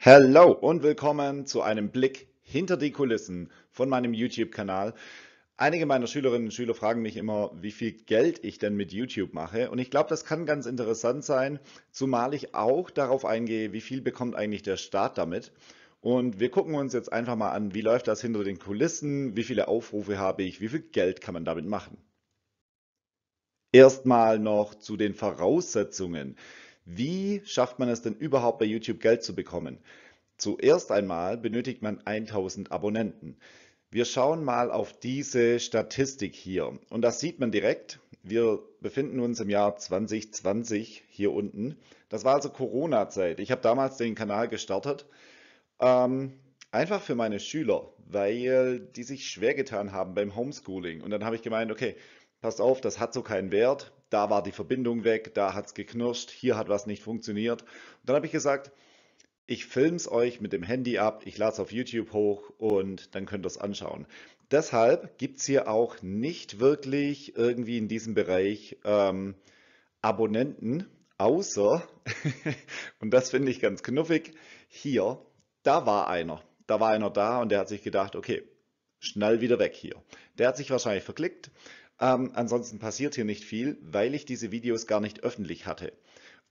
Hello und willkommen zu einem Blick hinter die Kulissen von meinem YouTube-Kanal. Einige meiner Schülerinnen und Schüler fragen mich immer, wie viel Geld ich denn mit YouTube mache. Und ich glaube, das kann ganz interessant sein, zumal ich auch darauf eingehe, wie viel bekommt eigentlich der Staat damit. Und wir gucken uns jetzt einfach mal an, wie läuft das hinter den Kulissen, wie viele Aufrufe habe ich, wie viel Geld kann man damit machen. Erstmal noch zu den Voraussetzungen. Wie schafft man es denn überhaupt bei YouTube Geld zu bekommen? Zuerst einmal benötigt man 1000 Abonnenten. Wir schauen mal auf diese Statistik hier und das sieht man direkt. Wir befinden uns im Jahr 2020 hier unten. Das war also Corona-Zeit. Ich habe damals den Kanal gestartet. Ähm, einfach für meine Schüler, weil die sich schwer getan haben beim Homeschooling. Und dann habe ich gemeint, okay, passt auf, das hat so keinen Wert da war die Verbindung weg, da hat es geknirscht, hier hat was nicht funktioniert. Und dann habe ich gesagt, ich filme es euch mit dem Handy ab, ich lade es auf YouTube hoch und dann könnt ihr es anschauen. Deshalb gibt es hier auch nicht wirklich irgendwie in diesem Bereich ähm, Abonnenten, außer, und das finde ich ganz knuffig, hier, da war einer. Da war einer da und der hat sich gedacht, okay, schnell wieder weg hier. Der hat sich wahrscheinlich verklickt ähm, ansonsten passiert hier nicht viel, weil ich diese Videos gar nicht öffentlich hatte.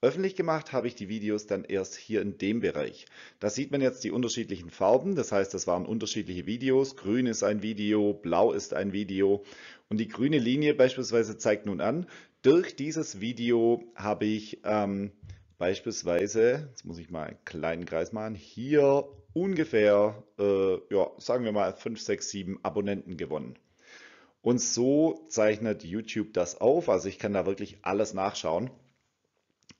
Öffentlich gemacht habe ich die Videos dann erst hier in dem Bereich. Da sieht man jetzt die unterschiedlichen Farben, das heißt, das waren unterschiedliche Videos. Grün ist ein Video, blau ist ein Video und die grüne Linie beispielsweise zeigt nun an, durch dieses Video habe ich ähm, beispielsweise, jetzt muss ich mal einen kleinen Kreis machen, hier ungefähr, äh, ja, sagen wir mal 5, 6, 7 Abonnenten gewonnen. Und so zeichnet YouTube das auf. Also ich kann da wirklich alles nachschauen.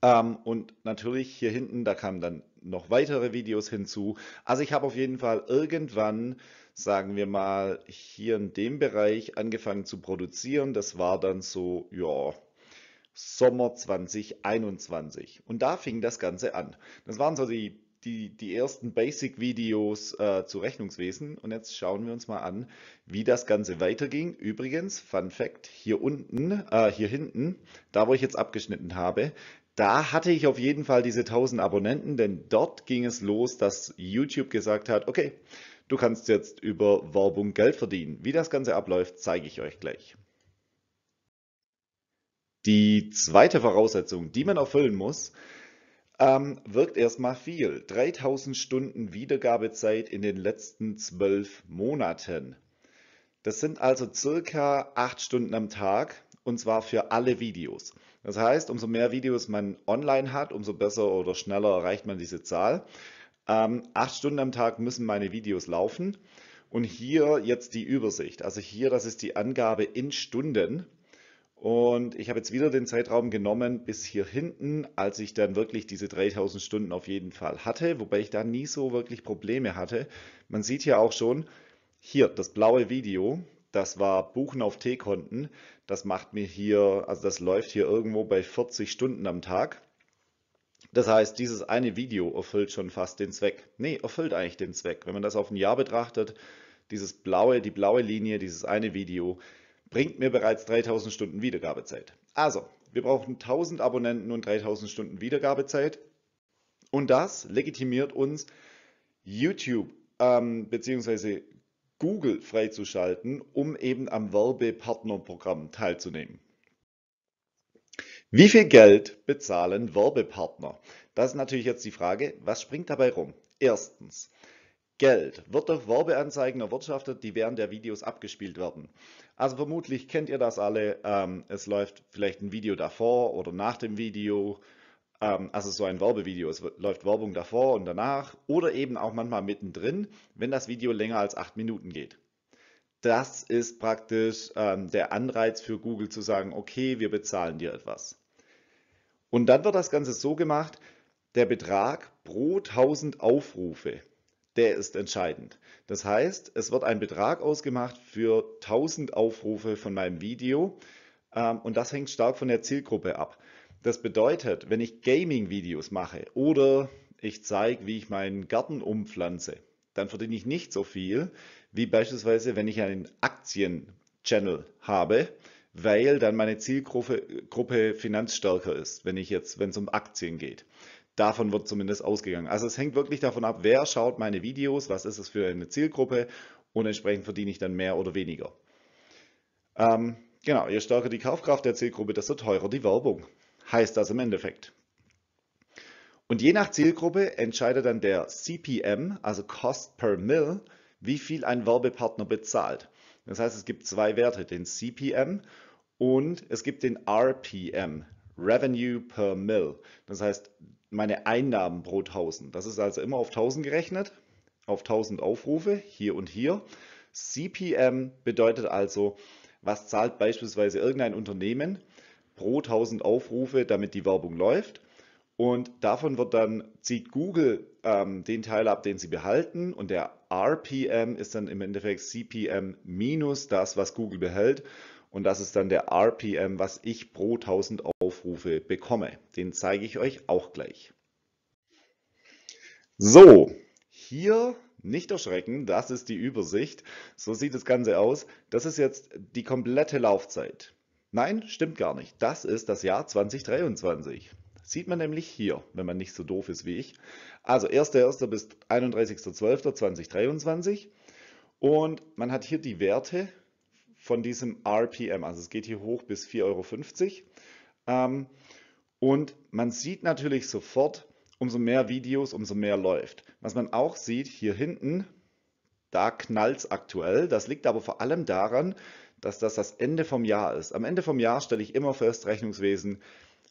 Ähm, und natürlich hier hinten, da kamen dann noch weitere Videos hinzu. Also ich habe auf jeden Fall irgendwann, sagen wir mal, hier in dem Bereich angefangen zu produzieren. Das war dann so, ja, Sommer 2021. Und da fing das Ganze an. Das waren so die die, die ersten Basic-Videos äh, zu Rechnungswesen und jetzt schauen wir uns mal an, wie das Ganze weiterging. Übrigens, Fun Fact, hier unten, äh, hier hinten, da wo ich jetzt abgeschnitten habe, da hatte ich auf jeden Fall diese 1000 Abonnenten, denn dort ging es los, dass YouTube gesagt hat, okay, du kannst jetzt über Werbung Geld verdienen. Wie das Ganze abläuft, zeige ich euch gleich. Die zweite Voraussetzung, die man erfüllen muss, ähm, wirkt erstmal viel. 3000 Stunden Wiedergabezeit in den letzten zwölf Monaten. Das sind also circa acht Stunden am Tag und zwar für alle Videos. Das heißt, umso mehr Videos man online hat, umso besser oder schneller erreicht man diese Zahl. Ähm, acht Stunden am Tag müssen meine Videos laufen. Und hier jetzt die Übersicht. Also hier, das ist die Angabe in Stunden. Und ich habe jetzt wieder den Zeitraum genommen bis hier hinten, als ich dann wirklich diese 3000 Stunden auf jeden Fall hatte, wobei ich da nie so wirklich Probleme hatte. Man sieht hier auch schon, hier das blaue Video, das war Buchen auf T-Konten. Das macht mir hier, also das läuft hier irgendwo bei 40 Stunden am Tag. Das heißt, dieses eine Video erfüllt schon fast den Zweck. Nee, erfüllt eigentlich den Zweck. Wenn man das auf ein Jahr betrachtet, dieses blaue, die blaue Linie, dieses eine Video, bringt mir bereits 3000 Stunden Wiedergabezeit. Also, wir brauchen 1000 Abonnenten und 3000 Stunden Wiedergabezeit. Und das legitimiert uns, YouTube ähm, bzw. Google freizuschalten, um eben am Werbepartnerprogramm teilzunehmen. Wie viel Geld bezahlen Werbepartner? Das ist natürlich jetzt die Frage, was springt dabei rum? Erstens, Geld wird durch Werbeanzeigen erwirtschaftet, die während der Videos abgespielt werden. Also vermutlich kennt ihr das alle. Ähm, es läuft vielleicht ein Video davor oder nach dem Video. Ähm, also so ein Werbevideo. Es läuft Werbung davor und danach oder eben auch manchmal mittendrin, wenn das Video länger als acht Minuten geht. Das ist praktisch ähm, der Anreiz für Google zu sagen, okay, wir bezahlen dir etwas. Und dann wird das Ganze so gemacht, der Betrag pro 1000 Aufrufe der ist entscheidend. Das heißt, es wird ein Betrag ausgemacht für 1000 Aufrufe von meinem Video ähm, und das hängt stark von der Zielgruppe ab. Das bedeutet, wenn ich Gaming-Videos mache oder ich zeige, wie ich meinen Garten umpflanze, dann verdiene ich nicht so viel, wie beispielsweise, wenn ich einen Aktien-Channel habe, weil dann meine Zielgruppe Gruppe finanzstärker ist, wenn wenn es um Aktien geht. Davon wird zumindest ausgegangen. Also es hängt wirklich davon ab, wer schaut meine Videos, was ist es für eine Zielgruppe und entsprechend verdiene ich dann mehr oder weniger. Ähm, genau, je stärker die Kaufkraft der Zielgruppe, desto teurer die Werbung. Heißt das im Endeffekt. Und je nach Zielgruppe entscheidet dann der CPM, also Cost per Mill, wie viel ein Werbepartner bezahlt. Das heißt, es gibt zwei Werte, den CPM und es gibt den RPM, Revenue per Mill. Das heißt, meine Einnahmen pro 1000. Das ist also immer auf 1000 gerechnet, auf 1000 Aufrufe, hier und hier. CPM bedeutet also, was zahlt beispielsweise irgendein Unternehmen pro 1000 Aufrufe, damit die Werbung läuft. Und davon wird dann, zieht Google ähm, den Teil ab, den sie behalten. Und der RPM ist dann im Endeffekt CPM minus das, was Google behält. Und das ist dann der RPM, was ich pro 1000 Aufrufe Aufrufe bekomme. Den zeige ich euch auch gleich. So, hier nicht erschrecken, das ist die Übersicht. So sieht das Ganze aus. Das ist jetzt die komplette Laufzeit. Nein, stimmt gar nicht. Das ist das Jahr 2023. Sieht man nämlich hier, wenn man nicht so doof ist wie ich. Also 1.1. bis 31.12.2023. Und man hat hier die Werte von diesem RPM. Also es geht hier hoch bis 4,50 Euro. Ähm, und man sieht natürlich sofort, umso mehr Videos, umso mehr läuft. Was man auch sieht, hier hinten, da knallt es aktuell. Das liegt aber vor allem daran, dass das das Ende vom Jahr ist. Am Ende vom Jahr stelle ich immer fest, Rechnungswesen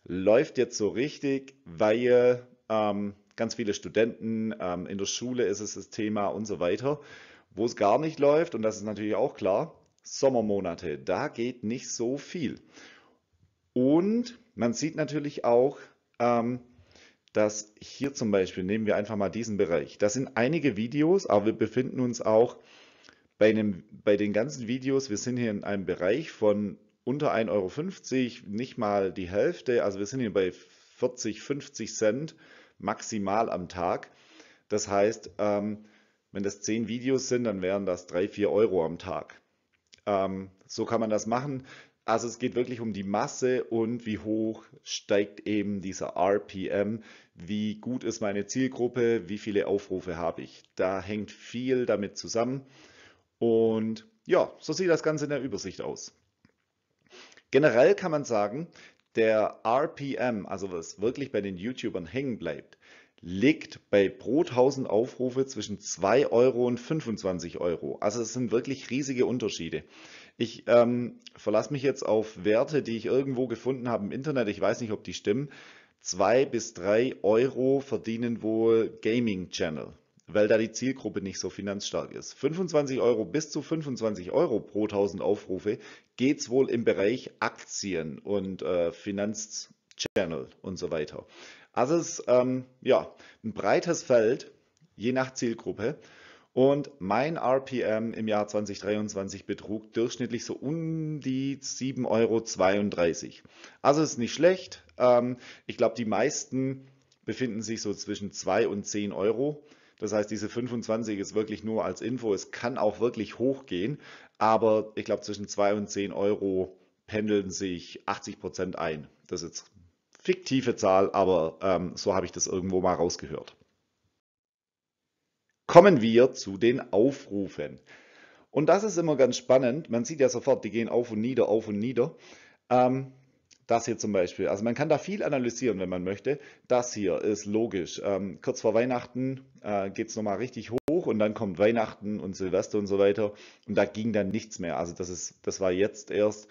läuft jetzt so richtig, weil ähm, ganz viele Studenten, ähm, in der Schule ist es das Thema und so weiter. Wo es gar nicht läuft, und das ist natürlich auch klar, Sommermonate, da geht nicht so viel. Und man sieht natürlich auch, ähm, dass hier zum Beispiel, nehmen wir einfach mal diesen Bereich, das sind einige Videos, aber wir befinden uns auch bei, einem, bei den ganzen Videos, wir sind hier in einem Bereich von unter 1,50 Euro, nicht mal die Hälfte, also wir sind hier bei 40, 50 Cent maximal am Tag. Das heißt, ähm, wenn das 10 Videos sind, dann wären das 3, 4 Euro am Tag. Ähm, so kann man das machen. Also es geht wirklich um die Masse und wie hoch steigt eben dieser RPM, wie gut ist meine Zielgruppe, wie viele Aufrufe habe ich. Da hängt viel damit zusammen und ja, so sieht das Ganze in der Übersicht aus. Generell kann man sagen, der RPM, also was wirklich bei den YouTubern hängen bleibt, liegt bei pro 1000 Aufrufe zwischen 2 Euro und 25 Euro. Also es sind wirklich riesige Unterschiede. Ich ähm, verlasse mich jetzt auf Werte, die ich irgendwo gefunden habe im Internet. Ich weiß nicht, ob die stimmen. Zwei bis drei Euro verdienen wohl Gaming Channel, weil da die Zielgruppe nicht so finanzstark ist. 25 Euro bis zu 25 Euro pro 1000 Aufrufe geht es wohl im Bereich Aktien und äh, Finanzchannel und so weiter. Also es ist ähm, ja, ein breites Feld, je nach Zielgruppe. Und mein RPM im Jahr 2023 betrug durchschnittlich so um die 7,32 Euro. Also ist nicht schlecht. Ähm, ich glaube, die meisten befinden sich so zwischen 2 und 10 Euro. Das heißt, diese 25 ist wirklich nur als Info. Es kann auch wirklich hochgehen, aber ich glaube, zwischen 2 und 10 Euro pendeln sich 80 Prozent ein. Das ist jetzt fiktive Zahl, aber ähm, so habe ich das irgendwo mal rausgehört. Kommen wir zu den Aufrufen. Und das ist immer ganz spannend. Man sieht ja sofort, die gehen auf und nieder, auf und nieder. Ähm, das hier zum Beispiel. Also man kann da viel analysieren, wenn man möchte. Das hier ist logisch. Ähm, kurz vor Weihnachten äh, geht es nochmal richtig hoch und dann kommt Weihnachten und Silvester und so weiter. Und da ging dann nichts mehr. Also das, ist, das war jetzt erst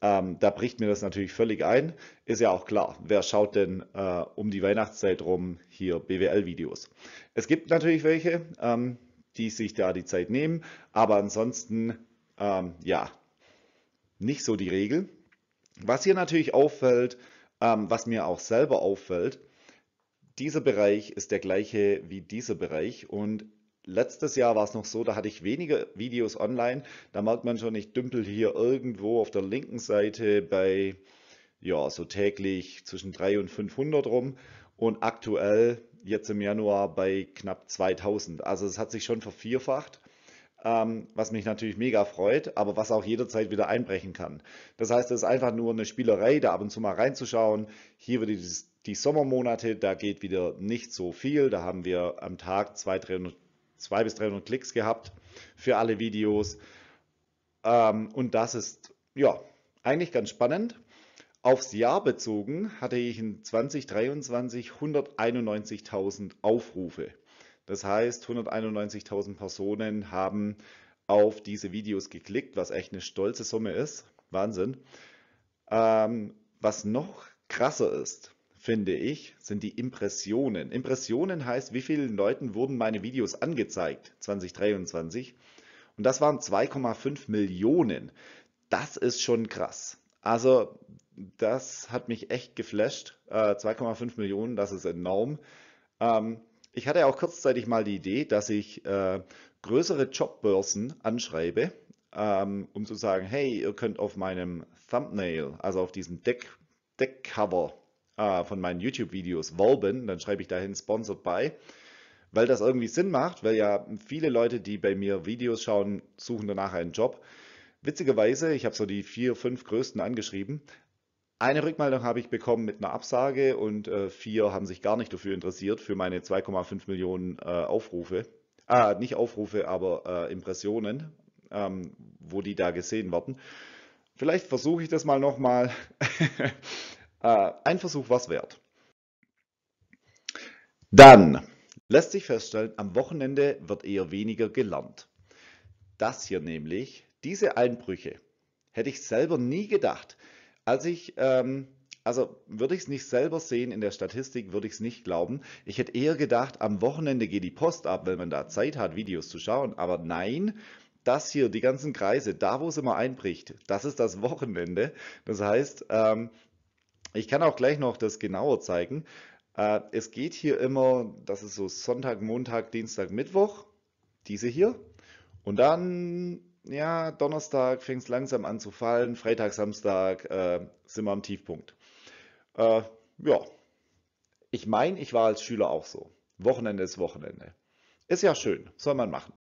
ähm, da bricht mir das natürlich völlig ein. Ist ja auch klar, wer schaut denn äh, um die Weihnachtszeit rum hier BWL-Videos? Es gibt natürlich welche, ähm, die sich da die Zeit nehmen, aber ansonsten, ähm, ja, nicht so die Regel. Was hier natürlich auffällt, ähm, was mir auch selber auffällt, dieser Bereich ist der gleiche wie dieser Bereich und Letztes Jahr war es noch so, da hatte ich weniger Videos online. Da merkt man schon, ich dümpel hier irgendwo auf der linken Seite bei ja, so täglich zwischen 300 und 500 rum und aktuell jetzt im Januar bei knapp 2000. Also es hat sich schon vervierfacht, ähm, was mich natürlich mega freut, aber was auch jederzeit wieder einbrechen kann. Das heißt, es ist einfach nur eine Spielerei, da ab und zu mal reinzuschauen. Hier wird die, die Sommermonate, da geht wieder nicht so viel. Da haben wir am Tag 200, 300 200 bis 300 Klicks gehabt für alle Videos. Ähm, und das ist ja eigentlich ganz spannend. Aufs Jahr bezogen hatte ich in 2023 191.000 Aufrufe. Das heißt, 191.000 Personen haben auf diese Videos geklickt, was echt eine stolze Summe ist. Wahnsinn. Ähm, was noch krasser ist, finde ich, sind die Impressionen. Impressionen heißt, wie vielen Leuten wurden meine Videos angezeigt 2023. Und das waren 2,5 Millionen. Das ist schon krass. Also das hat mich echt geflasht. 2,5 äh, Millionen, das ist enorm. Ähm, ich hatte auch kurzzeitig mal die Idee, dass ich äh, größere Jobbörsen anschreibe, ähm, um zu sagen, hey, ihr könnt auf meinem Thumbnail, also auf diesem Deck, Deckcover äh, von meinen YouTube-Videos Volben, dann schreibe ich dahin Sponsored by, weil das irgendwie Sinn macht, weil ja viele Leute, die bei mir Videos schauen, suchen danach einen Job. Witzigerweise, ich habe so die vier, fünf größten angeschrieben. Eine Rückmeldung habe ich bekommen mit einer Absage und äh, vier haben sich gar nicht dafür interessiert, für meine 2,5 Millionen äh, Aufrufe. Ah, nicht Aufrufe, aber äh, Impressionen, ähm, wo die da gesehen werden. Vielleicht versuche ich das mal nochmal. äh, ein Versuch war es wert. Dann lässt sich feststellen, am Wochenende wird eher weniger gelernt. Das hier nämlich, diese Einbrüche, hätte ich selber nie gedacht. Als ich, ähm, also würde ich es nicht selber sehen in der Statistik, würde ich es nicht glauben. Ich hätte eher gedacht, am Wochenende geht die Post ab, wenn man da Zeit hat, Videos zu schauen. Aber nein, das hier, die ganzen Kreise, da wo es immer einbricht, das ist das Wochenende. Das heißt, ähm, ich kann auch gleich noch das genauer zeigen. Äh, es geht hier immer, das ist so Sonntag, Montag, Dienstag, Mittwoch, diese hier. Und dann, ja, Donnerstag fängt es langsam an zu fallen, Freitag, Samstag äh, sind wir am Tiefpunkt. Äh, ja, ich meine, ich war als Schüler auch so. Wochenende ist Wochenende. Ist ja schön, soll man machen.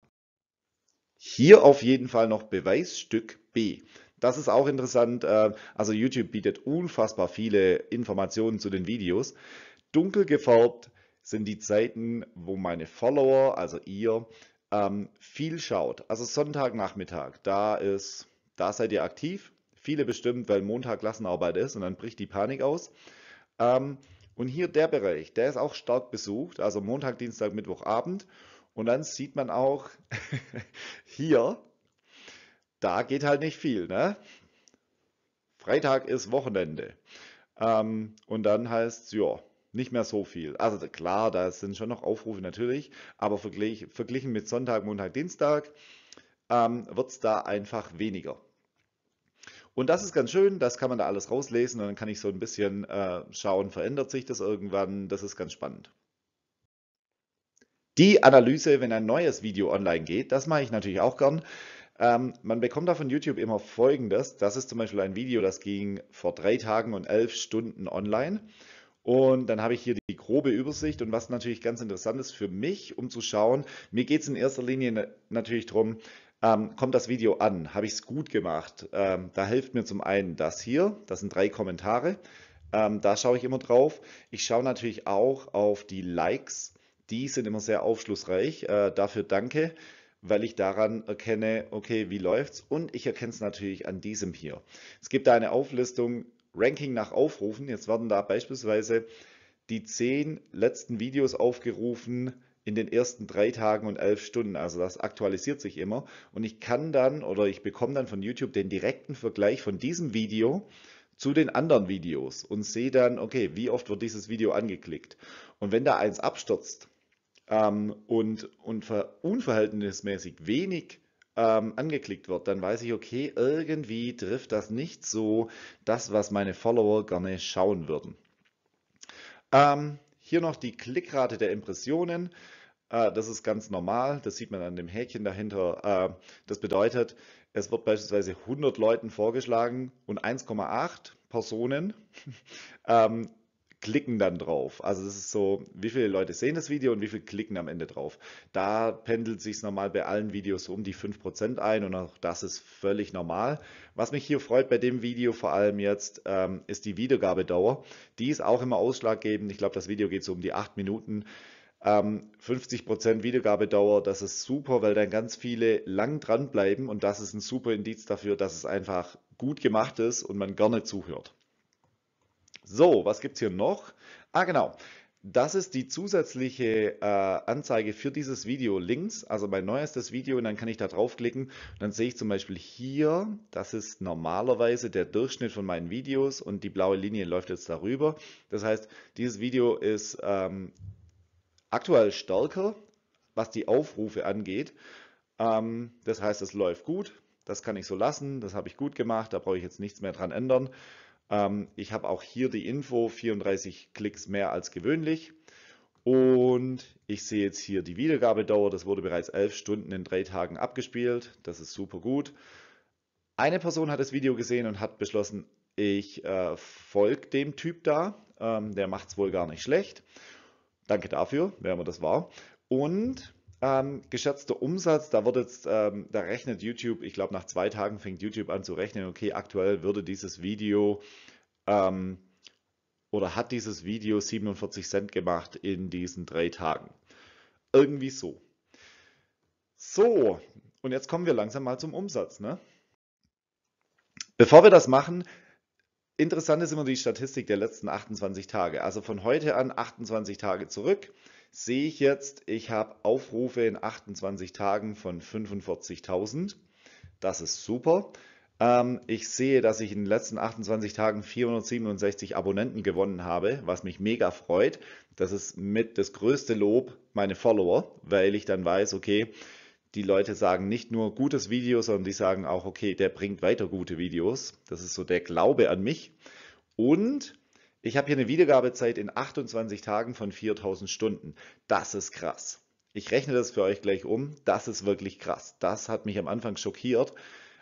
Hier auf jeden Fall noch Beweisstück B. Das ist auch interessant. Äh, also YouTube bietet unfassbar viele Informationen zu den Videos. Dunkel gefärbt sind die Zeiten, wo meine Follower, also ihr, ähm, viel schaut. Also Sonntagnachmittag, da ist, da seid ihr aktiv. Viele bestimmt, weil Montag Klassenarbeit ist und dann bricht die Panik aus. Ähm, und hier der Bereich, der ist auch stark besucht, also Montag, Dienstag, Mittwochabend. Und dann sieht man auch hier, da geht halt nicht viel. Ne? Freitag ist Wochenende. Ähm, und dann heißt es, ja, nicht mehr so viel. Also klar, da sind schon noch Aufrufe natürlich, aber verglich, verglichen mit Sonntag, Montag, Dienstag ähm, wird es da einfach weniger. Und das ist ganz schön, das kann man da alles rauslesen und dann kann ich so ein bisschen äh, schauen, verändert sich das irgendwann, das ist ganz spannend. Die Analyse, wenn ein neues Video online geht, das mache ich natürlich auch gern. Ähm, man bekommt da von YouTube immer Folgendes. Das ist zum Beispiel ein Video, das ging vor drei Tagen und elf Stunden online. Und dann habe ich hier die grobe Übersicht und was natürlich ganz interessant ist für mich, um zu schauen, mir geht es in erster Linie natürlich darum, ähm, kommt das Video an, habe ich es gut gemacht. Ähm, da hilft mir zum einen das hier, das sind drei Kommentare, ähm, da schaue ich immer drauf. Ich schaue natürlich auch auf die Likes, die sind immer sehr aufschlussreich, äh, dafür danke weil ich daran erkenne, okay, wie läuft's? Und ich erkenne es natürlich an diesem hier. Es gibt da eine Auflistung Ranking nach Aufrufen. Jetzt werden da beispielsweise die zehn letzten Videos aufgerufen in den ersten drei Tagen und elf Stunden. Also das aktualisiert sich immer. Und ich kann dann oder ich bekomme dann von YouTube den direkten Vergleich von diesem Video zu den anderen Videos und sehe dann, okay, wie oft wird dieses Video angeklickt. Und wenn da eins abstürzt, ähm, und, und unverhältnismäßig wenig ähm, angeklickt wird, dann weiß ich, okay, irgendwie trifft das nicht so das, was meine Follower gerne schauen würden. Ähm, hier noch die Klickrate der Impressionen. Äh, das ist ganz normal, das sieht man an dem Häkchen dahinter. Äh, das bedeutet, es wird beispielsweise 100 Leuten vorgeschlagen und 1,8 Personen ähm, klicken dann drauf. Also es ist so, wie viele Leute sehen das Video und wie viele klicken am Ende drauf. Da pendelt sich es normal bei allen Videos um die 5% ein und auch das ist völlig normal. Was mich hier freut bei dem Video vor allem jetzt, ähm, ist die Wiedergabedauer. Die ist auch immer ausschlaggebend. Ich glaube, das Video geht so um die 8 Minuten. 50% ähm, Wiedergabedauer, das ist super, weil dann ganz viele lang dranbleiben und das ist ein super Indiz dafür, dass es einfach gut gemacht ist und man gerne zuhört. So, was gibt es hier noch? Ah, genau. Das ist die zusätzliche äh, Anzeige für dieses Video links, also mein neuestes Video und dann kann ich da draufklicken und dann sehe ich zum Beispiel hier, das ist normalerweise der Durchschnitt von meinen Videos und die blaue Linie läuft jetzt darüber. Das heißt, dieses Video ist ähm, aktuell stärker, was die Aufrufe angeht. Ähm, das heißt, es läuft gut, das kann ich so lassen, das habe ich gut gemacht, da brauche ich jetzt nichts mehr dran ändern. Ähm, ich habe auch hier die Info, 34 Klicks mehr als gewöhnlich. Und ich sehe jetzt hier die Wiedergabedauer, das wurde bereits 11 Stunden in drei Tagen abgespielt. Das ist super gut. Eine Person hat das Video gesehen und hat beschlossen, ich äh, folge dem Typ da. Ähm, der macht es wohl gar nicht schlecht. Danke dafür, wer immer das war. Und ähm, geschätzter Umsatz, da wird jetzt, ähm, da rechnet YouTube, ich glaube nach zwei Tagen fängt YouTube an zu rechnen, okay, aktuell würde dieses Video ähm, oder hat dieses Video 47 Cent gemacht in diesen drei Tagen. Irgendwie so. So, und jetzt kommen wir langsam mal zum Umsatz. Ne? Bevor wir das machen, interessant ist immer die Statistik der letzten 28 Tage. Also von heute an 28 Tage zurück sehe ich jetzt, ich habe Aufrufe in 28 Tagen von 45.000. Das ist super. Ähm, ich sehe, dass ich in den letzten 28 Tagen 467 Abonnenten gewonnen habe, was mich mega freut. Das ist mit das größte Lob meine Follower, weil ich dann weiß, okay, die Leute sagen nicht nur gutes Video, sondern die sagen auch, okay, der bringt weiter gute Videos. Das ist so der Glaube an mich. Und ich habe hier eine Wiedergabezeit in 28 Tagen von 4000 Stunden. Das ist krass. Ich rechne das für euch gleich um. Das ist wirklich krass. Das hat mich am Anfang schockiert.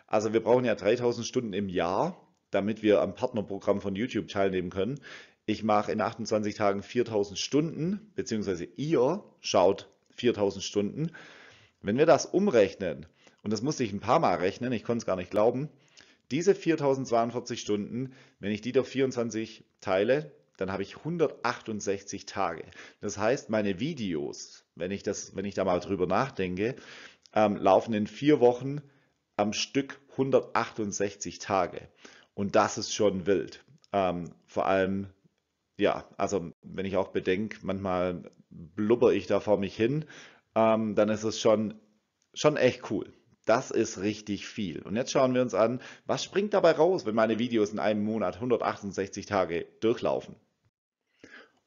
Also wir brauchen ja 3000 Stunden im Jahr, damit wir am Partnerprogramm von YouTube teilnehmen können. Ich mache in 28 Tagen 4000 Stunden, beziehungsweise ihr schaut 4000 Stunden. Wenn wir das umrechnen, und das musste ich ein paar Mal rechnen, ich konnte es gar nicht glauben, diese 4042 Stunden, wenn ich die durch 24 teile, dann habe ich 168 Tage. Das heißt, meine Videos, wenn ich, das, wenn ich da mal drüber nachdenke, ähm, laufen in vier Wochen am Stück 168 Tage. Und das ist schon wild. Ähm, vor allem, ja, also wenn ich auch bedenke, manchmal blubber ich da vor mich hin, ähm, dann ist es schon, schon echt cool. Das ist richtig viel. Und jetzt schauen wir uns an, was springt dabei raus, wenn meine Videos in einem Monat 168 Tage durchlaufen.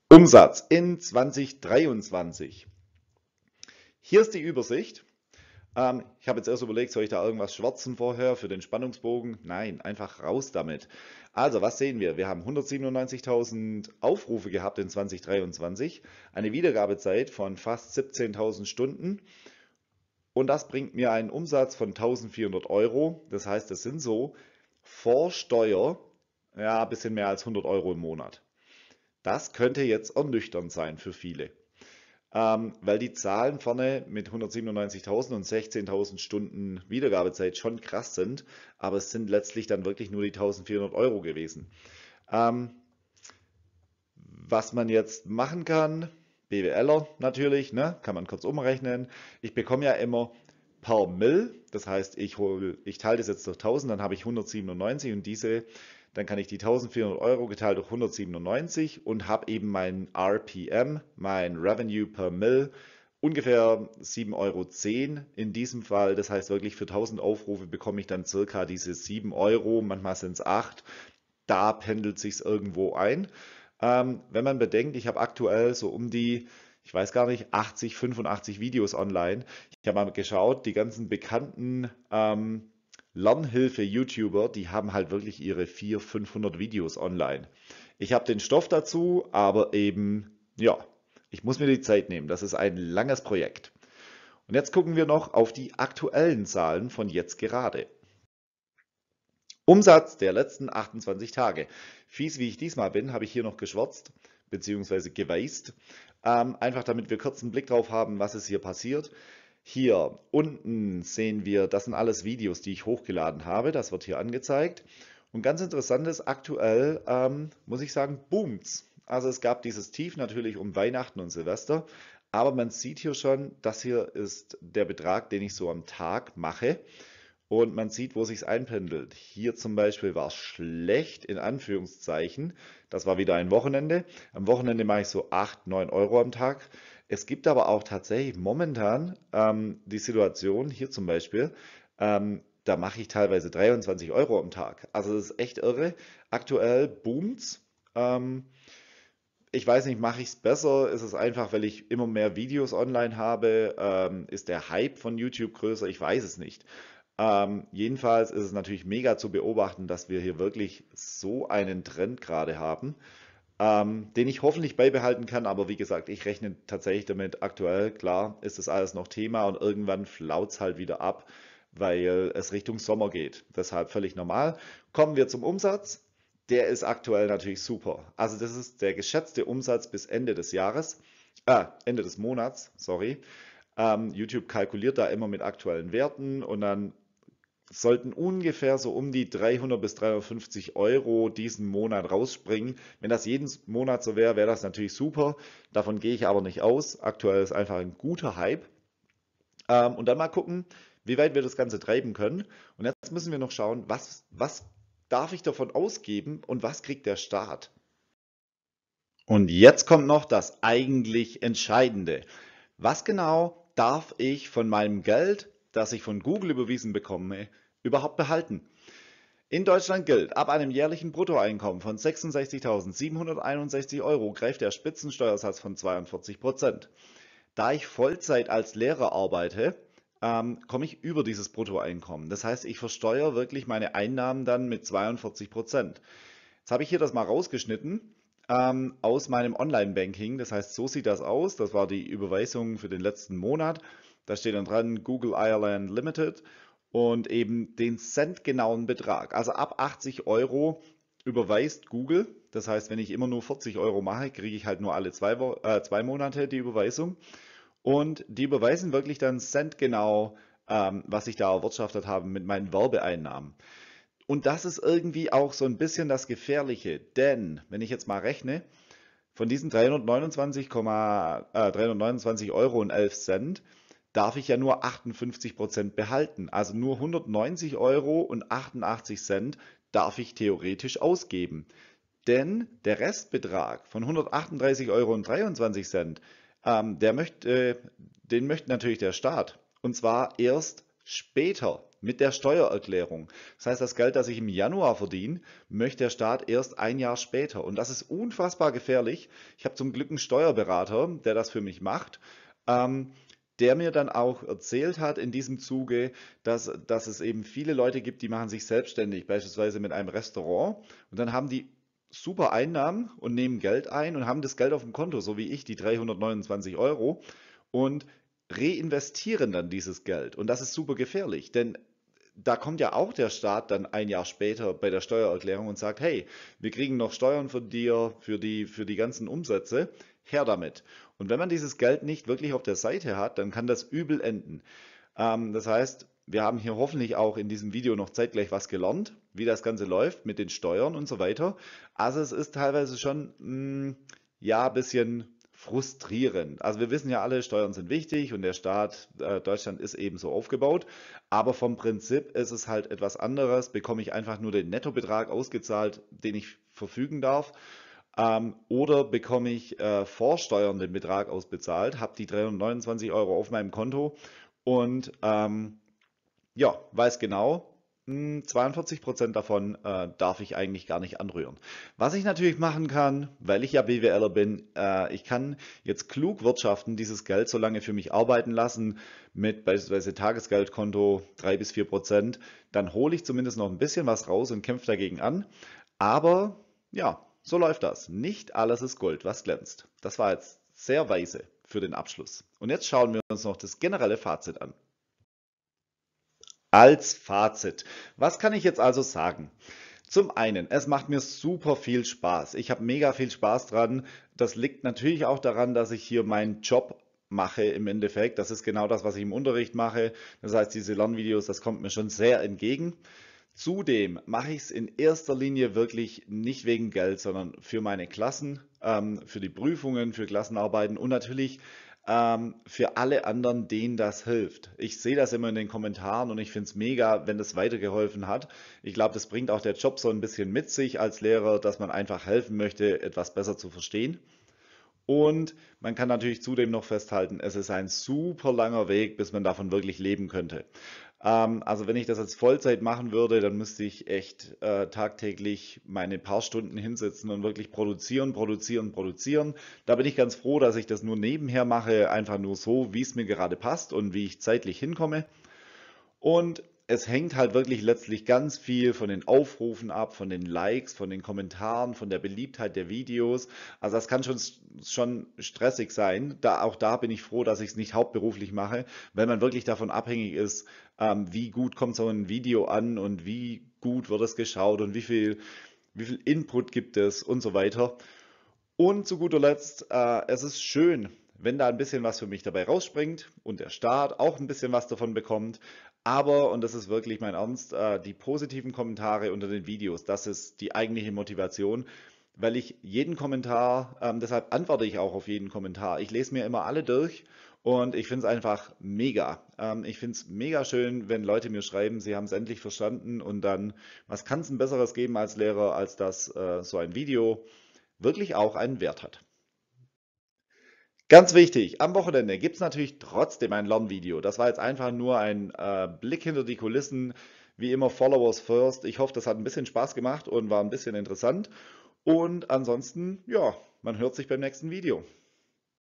Umsatz in 2023. Hier ist die Übersicht. Ähm, ich habe jetzt erst überlegt, soll ich da irgendwas schwarzen vorher für den Spannungsbogen? Nein, einfach raus damit. Also, was sehen wir? Wir haben 197.000 Aufrufe gehabt in 2023, eine Wiedergabezeit von fast 17.000 Stunden. Und das bringt mir einen Umsatz von 1400 Euro. Das heißt, das sind so vor Steuer ja, ein bisschen mehr als 100 Euro im Monat. Das könnte jetzt ernüchternd sein für viele, ähm, weil die Zahlen vorne mit 197.000 und 16.000 Stunden Wiedergabezeit schon krass sind, aber es sind letztlich dann wirklich nur die 1.400 Euro gewesen. Ähm, was man jetzt machen kann, BWLer natürlich, ne? kann man kurz umrechnen. Ich bekomme ja immer per Mill, das heißt, ich, hol, ich teile das jetzt durch 1000, dann habe ich 197 und diese, dann kann ich die 1400 Euro geteilt durch 197 und habe eben mein RPM, mein Revenue per Mill, ungefähr 7,10 Euro in diesem Fall. Das heißt wirklich für 1000 Aufrufe bekomme ich dann circa diese 7 Euro, manchmal sind es 8. Da pendelt sich irgendwo ein. Ähm, wenn man bedenkt, ich habe aktuell so um die, ich weiß gar nicht, 80, 85 Videos online. Ich habe mal geschaut, die ganzen bekannten ähm, Lernhilfe-YouTuber, die haben halt wirklich ihre 400, 500 Videos online. Ich habe den Stoff dazu, aber eben, ja, ich muss mir die Zeit nehmen. Das ist ein langes Projekt. Und jetzt gucken wir noch auf die aktuellen Zahlen von jetzt gerade. Umsatz der letzten 28 Tage. Fies wie ich diesmal bin, habe ich hier noch geschwärzt bzw. geweißt. Ähm, einfach damit wir kurz einen Blick drauf haben, was ist hier passiert. Hier unten sehen wir, das sind alles Videos, die ich hochgeladen habe. Das wird hier angezeigt. Und ganz interessant ist, aktuell, ähm, muss ich sagen, boomt's. Also es gab dieses Tief natürlich um Weihnachten und Silvester. Aber man sieht hier schon, das hier ist der Betrag, den ich so am Tag mache und man sieht, wo sich es einpendelt. Hier zum Beispiel war es schlecht, in Anführungszeichen. Das war wieder ein Wochenende. Am Wochenende mache ich so 8, 9 Euro am Tag. Es gibt aber auch tatsächlich momentan ähm, die Situation, hier zum Beispiel, ähm, da mache ich teilweise 23 Euro am Tag. Also das ist echt irre. Aktuell boomt's. Ähm, ich weiß nicht, mache ich es besser? Ist es einfach, weil ich immer mehr Videos online habe? Ähm, ist der Hype von YouTube größer? Ich weiß es nicht. Ähm, jedenfalls ist es natürlich mega zu beobachten, dass wir hier wirklich so einen Trend gerade haben, ähm, den ich hoffentlich beibehalten kann. Aber wie gesagt, ich rechne tatsächlich damit aktuell. Klar ist das alles noch Thema und irgendwann flaut es halt wieder ab, weil es Richtung Sommer geht. Deshalb völlig normal. Kommen wir zum Umsatz. Der ist aktuell natürlich super. Also das ist der geschätzte Umsatz bis Ende des Jahres, äh, Ende des Monats, sorry. Ähm, YouTube kalkuliert da immer mit aktuellen Werten und dann sollten ungefähr so um die 300 bis 350 Euro diesen Monat rausspringen. Wenn das jeden Monat so wäre, wäre das natürlich super. Davon gehe ich aber nicht aus. Aktuell ist einfach ein guter Hype. Ähm, und dann mal gucken, wie weit wir das Ganze treiben können. Und jetzt müssen wir noch schauen, was, was darf ich davon ausgeben und was kriegt der Staat? Und jetzt kommt noch das eigentlich Entscheidende. Was genau darf ich von meinem Geld das ich von Google überwiesen bekomme, überhaupt behalten? In Deutschland gilt, ab einem jährlichen Bruttoeinkommen von 66.761 Euro greift der Spitzensteuersatz von 42 Prozent. Da ich Vollzeit als Lehrer arbeite, ähm, komme ich über dieses Bruttoeinkommen. Das heißt, ich versteuere wirklich meine Einnahmen dann mit 42 Prozent. Jetzt habe ich hier das mal rausgeschnitten ähm, aus meinem Online-Banking. Das heißt, so sieht das aus. Das war die Überweisung für den letzten Monat. Da steht dann dran Google Ireland Limited und eben den centgenauen Betrag. Also ab 80 Euro überweist Google. Das heißt, wenn ich immer nur 40 Euro mache, kriege ich halt nur alle zwei, Wo äh, zwei Monate die Überweisung. Und die überweisen wirklich dann centgenau, ähm, was ich da erwirtschaftet habe mit meinen Werbeeinnahmen. Und das ist irgendwie auch so ein bisschen das Gefährliche, denn wenn ich jetzt mal rechne, von diesen 329, äh, 329 Euro und 11 Cent darf ich ja nur 58 behalten. Also nur 190 Euro und 88 Cent darf ich theoretisch ausgeben. Denn der Restbetrag von 138,23 Euro, ähm, der möchte, äh, den möchte natürlich der Staat. Und zwar erst später mit der Steuererklärung. Das heißt, das Geld, das ich im Januar verdiene, möchte der Staat erst ein Jahr später. Und das ist unfassbar gefährlich. Ich habe zum Glück einen Steuerberater, der das für mich macht. Ähm, der mir dann auch erzählt hat in diesem Zuge, dass, dass es eben viele Leute gibt, die machen sich selbstständig, beispielsweise mit einem Restaurant und dann haben die super Einnahmen und nehmen Geld ein und haben das Geld auf dem Konto, so wie ich, die 329 Euro und reinvestieren dann dieses Geld. Und das ist super gefährlich, denn da kommt ja auch der Staat dann ein Jahr später bei der Steuererklärung und sagt, hey, wir kriegen noch Steuern von dir für die, für die ganzen Umsätze her damit. Und wenn man dieses Geld nicht wirklich auf der Seite hat, dann kann das übel enden. Ähm, das heißt, wir haben hier hoffentlich auch in diesem Video noch zeitgleich was gelernt, wie das Ganze läuft mit den Steuern und so weiter. Also es ist teilweise schon, mh, mm, ja, bisschen frustrierend. Also wir wissen ja alle, Steuern sind wichtig und der Staat äh, Deutschland ist ebenso aufgebaut. Aber vom Prinzip ist es halt etwas anderes. Bekomme ich einfach nur den Nettobetrag ausgezahlt, den ich verfügen darf ähm, oder bekomme ich äh, vor den Betrag ausbezahlt, habe die 329 Euro auf meinem Konto und ähm, ja, weiß genau, 42 hm, Prozent davon äh, darf ich eigentlich gar nicht anrühren. Was ich natürlich machen kann, weil ich ja BWLer bin, äh, ich kann jetzt klug wirtschaften, dieses Geld so lange für mich arbeiten lassen mit beispielsweise Tagesgeldkonto 3 bis 4 Prozent. Dann hole ich zumindest noch ein bisschen was raus und kämpfe dagegen an. Aber ja, so läuft das. Nicht alles ist Gold, was glänzt. Das war jetzt sehr weise für den Abschluss. Und jetzt schauen wir uns noch das generelle Fazit an. Als Fazit. Was kann ich jetzt also sagen? Zum einen, es macht mir super viel Spaß. Ich habe mega viel Spaß dran. Das liegt natürlich auch daran, dass ich hier meinen Job mache im Endeffekt. Das ist genau das, was ich im Unterricht mache. Das heißt, diese Lernvideos, das kommt mir schon sehr entgegen. Zudem mache ich es in erster Linie wirklich nicht wegen Geld, sondern für meine Klassen, ähm, für die Prüfungen, für Klassenarbeiten und natürlich ähm, für alle anderen, denen das hilft. Ich sehe das immer in den Kommentaren und ich finde es mega, wenn das weitergeholfen hat. Ich glaube, das bringt auch der Job so ein bisschen mit sich als Lehrer, dass man einfach helfen möchte, etwas besser zu verstehen. Und man kann natürlich zudem noch festhalten, es ist ein super langer Weg, bis man davon wirklich leben könnte. Ähm, also wenn ich das als Vollzeit machen würde, dann müsste ich echt äh, tagtäglich meine paar Stunden hinsetzen und wirklich produzieren, produzieren, produzieren. Da bin ich ganz froh, dass ich das nur nebenher mache, einfach nur so, wie es mir gerade passt und wie ich zeitlich hinkomme. Und es hängt halt wirklich letztlich ganz viel von den Aufrufen ab, von den Likes, von den Kommentaren, von der Beliebtheit der Videos. Also das kann schon, schon stressig sein. Da, auch da bin ich froh, dass ich es nicht hauptberuflich mache, weil man wirklich davon abhängig ist, ähm, wie gut kommt so ein Video an und wie gut wird es geschaut und wie viel, wie viel Input gibt es und so weiter. Und zu guter Letzt, äh, es ist schön, wenn da ein bisschen was für mich dabei rausspringt und der Staat auch ein bisschen was davon bekommt. Aber, und das ist wirklich mein Ernst, äh, die positiven Kommentare unter den Videos, das ist die eigentliche Motivation, weil ich jeden Kommentar, ähm, deshalb antworte ich auch auf jeden Kommentar. Ich lese mir immer alle durch und ich finde es einfach mega. Ähm, ich finde es mega schön, wenn Leute mir schreiben, sie haben es endlich verstanden und dann, was kann es ein besseres geben als Lehrer, als dass äh, so ein Video wirklich auch einen Wert hat. Ganz wichtig, am Wochenende gibt es natürlich trotzdem ein Lernvideo. Das war jetzt einfach nur ein äh, Blick hinter die Kulissen. Wie immer, Followers first. Ich hoffe, das hat ein bisschen Spaß gemacht und war ein bisschen interessant. Und ansonsten, ja, man hört sich beim nächsten Video.